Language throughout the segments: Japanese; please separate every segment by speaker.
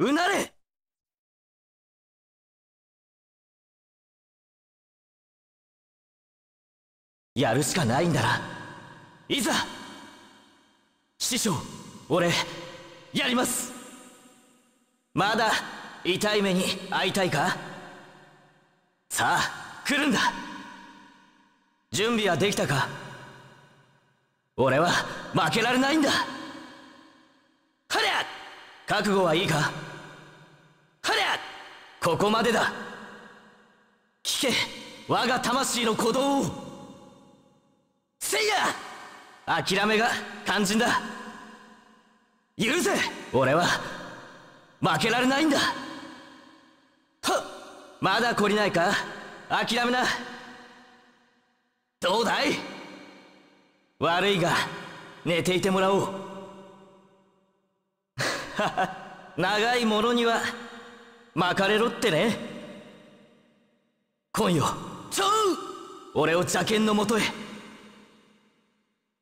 Speaker 1: うなれやるしかないんだないざ師匠俺やりますまだ痛い目に会いたいかさあ来るんだ準備はできたか俺は負けられないんだはりゃ覚悟はいいかここまでだ聞け我が魂の鼓動をせいや諦めが肝心だ許せ俺は負けられないんだはっまだ懲りないか諦めなどうだい悪いが寝ていてもらおう 長いものには巻かれろってね今夜ちょ俺を邪剣のもとへ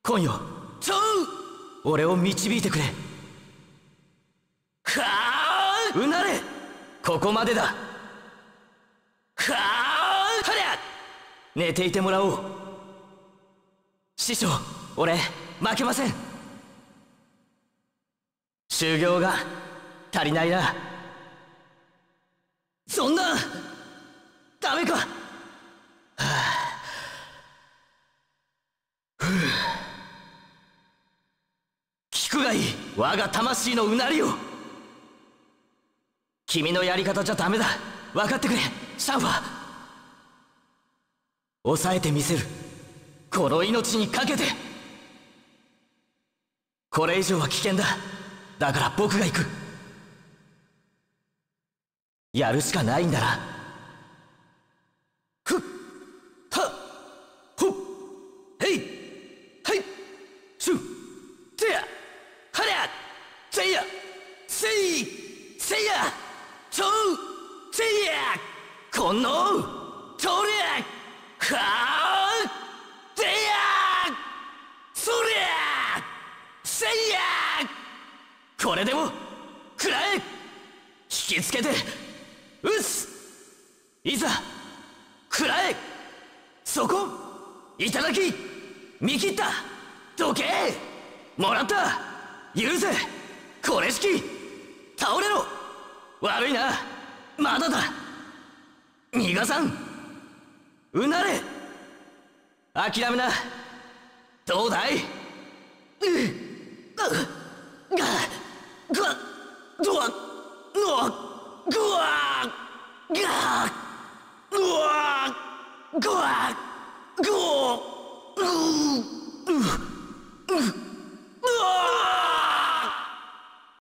Speaker 1: 今夜ちょ俺を導いてくれはあうなれここまでだはあはりゃ寝ていてもらおう師匠俺負けません修行が足りないなそんなダメか、はあ、聞くがいい我が魂のうなりを君のやり方じゃダメだ分かってくれシャンファ抑えてみせるこの命にかけてこれ以上は危険だだから僕が行くやるしかないんだなふっはっほっへいはいシュてやはりゃせいやせいせいやちょうせいやこのとりゃはあやそりゃせいやこれでも食らえ引きつけてうすいざ食らえそこいただき見切ったどけもらった許せこれき倒れろ悪いなまだだ逃がさんうなれ諦めなどうだいごわごううう